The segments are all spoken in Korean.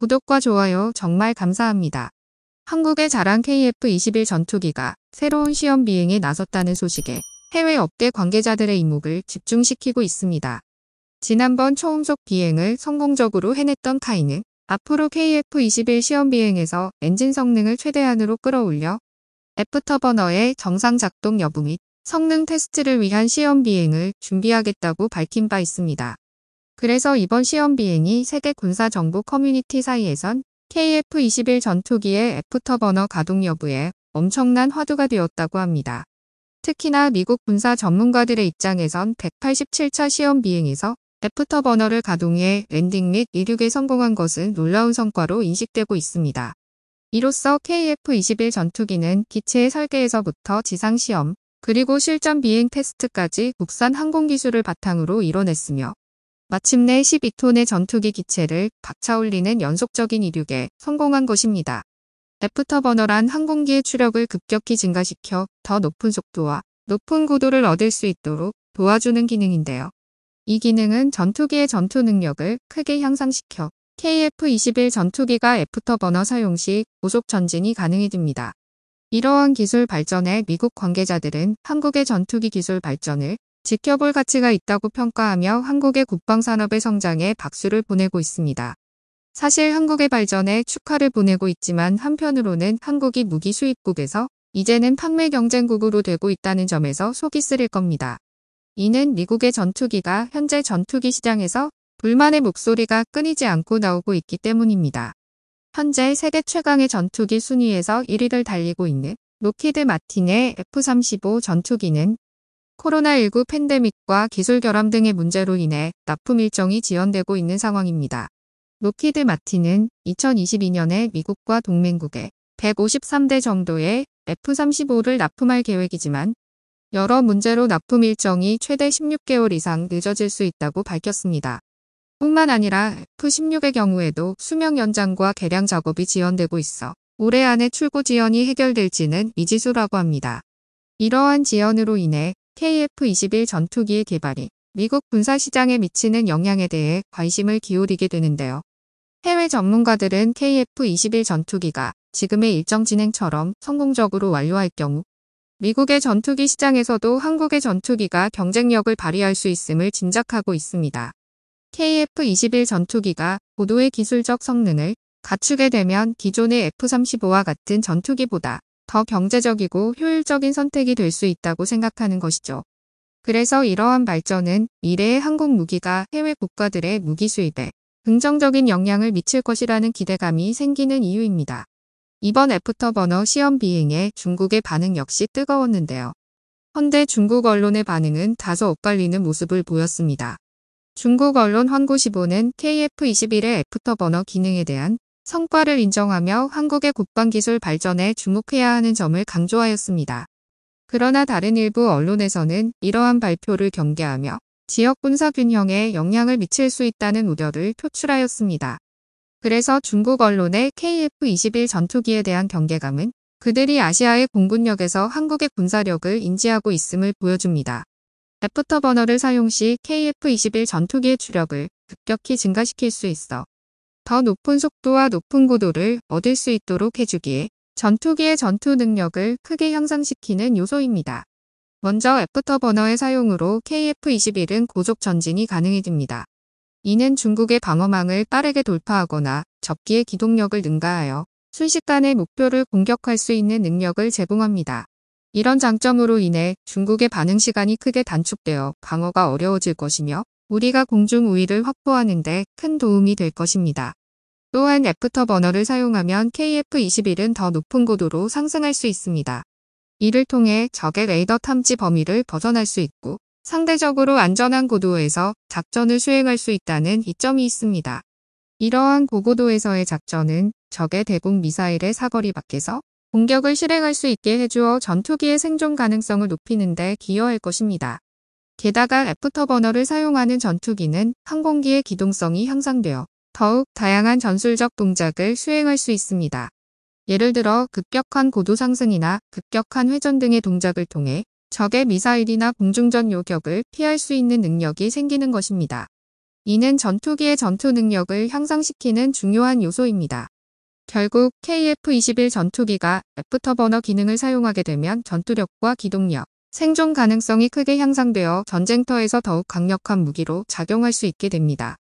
구독과 좋아요 정말 감사합니다. 한국의 자랑 KF-21 전투기가 새로운 시험 비행에 나섰다는 소식에 해외 업계 관계자들의 이목을 집중시키고 있습니다. 지난번 초음속 비행을 성공적으로 해냈던 카이는 앞으로 KF-21 시험 비행에서 엔진 성능을 최대한으로 끌어올려 애프터버너의 정상 작동 여부 및 성능 테스트를 위한 시험 비행을 준비하겠다고 밝힌 바 있습니다. 그래서 이번 시험 비행이 세계 군사 정부 커뮤니티 사이에선 KF-21 전투기의 애프터버너 가동 여부에 엄청난 화두가 되었다고 합니다. 특히나 미국 군사 전문가들의 입장에선 187차 시험 비행에서 애프터버너를 가동해 랜딩 및 이륙에 성공한 것은 놀라운 성과로 인식되고 있습니다. 이로써 KF-21 전투기는 기체 의 설계에서부터 지상시험, 그리고 실전 비행 테스트까지 국산 항공기술을 바탕으로 이뤄냈으며 마침내 12톤의 전투기 기체를 박차올리는 연속적인 이륙에 성공한 것입니다. 애프터버너란 항공기의 추력을 급격히 증가시켜 더 높은 속도와 높은 고도를 얻을 수 있도록 도와주는 기능인데요. 이 기능은 전투기의 전투 능력을 크게 향상시켜 KF-21 전투기가 애프터버너 사용 시 고속 전진이 가능해집니다. 이러한 기술 발전에 미국 관계자들은 한국의 전투기 기술 발전을 지켜볼 가치가 있다고 평가하며 한국의 국방산업의 성장에 박수를 보내고 있습니다. 사실 한국의 발전에 축하를 보내고 있지만 한편으로는 한국이 무기 수입국에서 이제는 판매 경쟁국으로 되고 있다는 점에서 속이 쓰릴 겁니다. 이는 미국의 전투기가 현재 전투기 시장에서 불만의 목소리가 끊이지 않고 나오고 있기 때문입니다. 현재 세계 최강의 전투기 순위에서 1위를 달리고 있는 로키드 마틴의 F-35 전투기는 코로나19 팬데믹과 기술 결함 등의 문제로 인해 납품 일정이 지연되고 있는 상황입니다. 로키드 마틴은 2022년에 미국과 동맹국에 153대 정도의 F-35를 납품할 계획이지만 여러 문제로 납품 일정이 최대 16개월 이상 늦어질 수 있다고 밝혔습니다. 뿐만 아니라 F-16의 경우에도 수명 연장과 개량 작업이 지연되고 있어 올해 안에 출고 지연이 해결될지는 미지수라고 합니다. 이러한 지연으로 인해 KF-21 전투기의 개발이 미국 군사시장에 미치는 영향에 대해 관심을 기울이게 되는데요. 해외 전문가들은 KF-21 전투기가 지금의 일정 진행처럼 성공적으로 완료할 경우 미국의 전투기 시장에서도 한국의 전투기가 경쟁력을 발휘할 수 있음을 짐작하고 있습니다. KF-21 전투기가 고도의 기술적 성능을 갖추게 되면 기존의 F-35와 같은 전투기보다 더 경제적이고 효율적인 선택이 될 수 있다고 생각하는 것이죠. 그래서 이러한 발전은 미래의 한국 무기가 해외 국가들의 무기 수입에 긍정적인 영향을 미칠 것이라는 기대감이 생기는 이유입니다. 이번 애프터버너 시험 비행에 중국의 반응 역시 뜨거웠는데요. 헌데 중국 언론의 반응은 다소 엇갈리는 모습을 보였습니다. 중국 언론 환구시보는 KF-21의 애프터버너 기능에 대한 성과를 인정하며 한국의 국방기술 발전에 주목해야 하는 점을 강조하였습니다. 그러나 다른 일부 언론에서는 이러한 발표를 경계하며 지역 군사균형에 영향을 미칠 수 있다는 우려를 표출하였습니다. 그래서 중국 언론의 KF-21 전투기에 대한 경계감은 그들이 아시아의 공군력에서 한국의 군사력을 인지하고 있음을 보여줍니다. 애프터버너를 사용 시 KF-21 전투기의 추력을 급격히 증가시킬 수 있어 더 높은 속도와 높은 고도를 얻을 수 있도록 해주기에 전투기의 전투 능력을 크게 향상시키는 요소입니다. 먼저 애프터버너의 사용으로 KF-21은 고속 전진이 가능해집니다. 이는 중국의 방어망을 빠르게 돌파하거나 적기의 기동력을 능가하여 순식간에 목표를 공격할 수 있는 능력을 제공합니다. 이런 장점으로 인해 중국의 반응 시간이 크게 단축되어 방어가 어려워질 것이며 우리가 공중 우위를 확보하는 데 큰 도움이 될 것입니다. 또한 애프터버너를 사용하면 KF-21은 더 높은 고도로 상승할 수 있습니다. 이를 통해 적의 레이더 탐지 범위를 벗어날 수 있고 상대적으로 안전한 고도에서 작전을 수행할 수 있다는 이점이 있습니다. 이러한 고고도에서의 작전은 적의 대공 미사일의 사거리 밖에서 공격을 실행할 수 있게 해주어 전투기의 생존 가능성을 높이는 데 기여할 것입니다. 게다가 애프터버너를 사용하는 전투기는 항공기의 기동성이 향상되어 더욱 다양한 전술적 동작을 수행할 수 있습니다. 예를 들어 급격한 고도 상승이나 급격한 회전 등의 동작을 통해 적의 미사일이나 공중전 요격을 피할 수 있는 능력이 생기는 것입니다. 이는 전투기의 전투 능력을 향상시키는 중요한 요소입니다. 결국 KF-21 전투기가 애프터버너 기능을 사용하게 되면 전투력과 기동력, 생존 가능성이 크게 향상되어 전쟁터에서 더욱 강력한 무기로 작용할 수 있게 됩니다.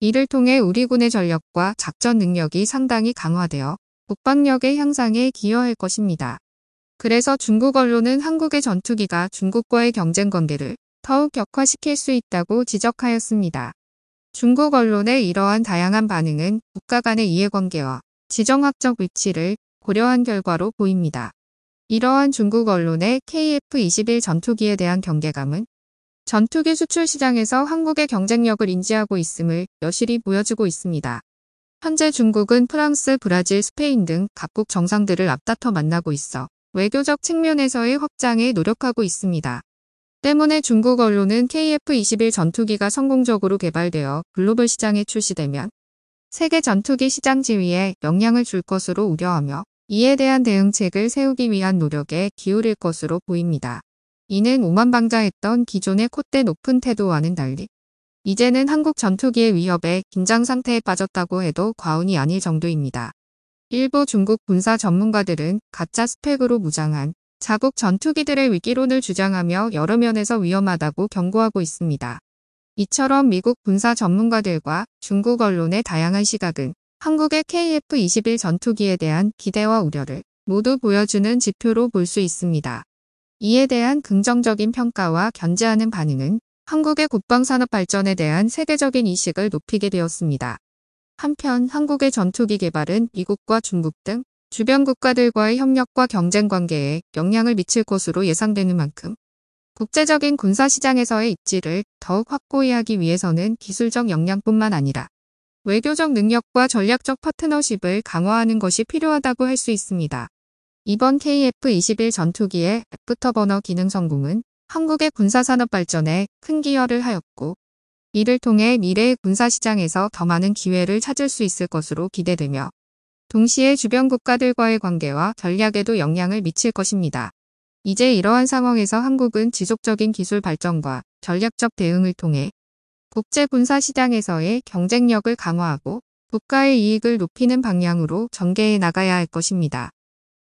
이를 통해 우리 군의 전력과 작전 능력이 상당히 강화되어 국방력의 향상에 기여할 것입니다. 그래서 중국 언론은 한국의 전투기가 중국과의 경쟁 관계를 더욱 격화시킬 수 있다고 지적하였습니다. 중국 언론의 이러한 다양한 반응은 국가 간의 이해관계와 지정학적 위치를 고려한 결과로 보입니다. 이러한 중국 언론의 KF-21 전투기에 대한 경계감은 전투기 수출 시장에서 한국의 경쟁력을 인지하고 있음을 여실히 보여주고 있습니다. 현재 중국은 프랑스, 브라질, 스페인 등 각국 정상들을 앞다퉈 만나고 있어 외교적 측면에서의 확장에 노력하고 있습니다. 때문에 중국 언론은 KF-21 전투기가 성공적으로 개발되어 글로벌 시장에 출시되면 세계 전투기 시장 지위에 영향을 줄 것으로 우려하며 이에 대한 대응책을 세우기 위한 노력에 기울일 것으로 보입니다. 이는 오만방자했던 기존의 콧대 높은 태도와는 달리 이제는 한국 전투기의 위협에 긴장 상태에 빠졌다고 해도 과언이 아닐 정도입니다. 일부 중국 군사 전문가들은 가짜 스펙으로 무장한 자국 전투기들의 위기론을 주장하며 여러 면에서 위험하다고 경고하고 있습니다. 이처럼 미국 군사 전문가들과 중국 언론의 다양한 시각은 한국의 KF-21 전투기에 대한 기대와 우려를 모두 보여주는 지표로 볼 수 있습니다. 이에 대한 긍정적인 평가와 견제하는 반응은 한국의 국방산업 발전에 대한 세계적인 인식을 높이게 되었습니다. 한편 한국의 전투기 개발은 미국과 중국 등 주변 국가들과의 협력과 경쟁 관계에 영향을 미칠 것으로 예상되는 만큼 국제적인 군사시장에서의 입지를 더욱 확고히 하기 위해서는 기술적 역량뿐만 아니라 외교적 능력과 전략적 파트너십을 강화하는 것이 필요하다고 할 수 있습니다. 이번 KF-21 전투기의 애프터버너 기능 성공은 한국의 군사산업 발전에 큰 기여를 하였고 이를 통해 미래의 군사시장에서 더 많은 기회를 찾을 수 있을 것으로 기대되며 동시에 주변 국가들과의 관계와 전략에도 영향을 미칠 것입니다. 이제 이러한 상황에서 한국은 지속적인 기술 발전과 전략적 대응을 통해 국제 군사시장에서의 경쟁력을 강화하고 국가의 이익을 높이는 방향으로 전개해 나가야 할 것입니다.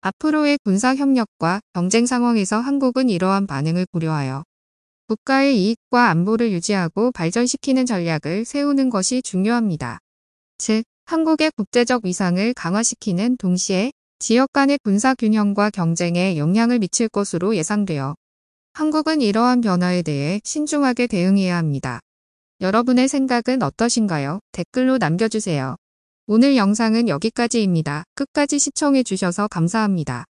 앞으로의 군사협력과 경쟁 상황에서 한국은 이러한 반응을 고려하여 국가의 이익과 안보를 유지하고 발전시키는 전략을 세우는 것이 중요합니다. 즉, 한국의 국제적 위상을 강화시키는 동시에 지역 간의 군사 균형과 경쟁에 영향을 미칠 것으로 예상되어 한국은 이러한 변화에 대해 신중하게 대응해야 합니다. 여러분의 생각은 어떠신가요? 댓글로 남겨주세요. 오늘 영상은 여기까지입니다. 끝까지 시청해주셔서 감사합니다.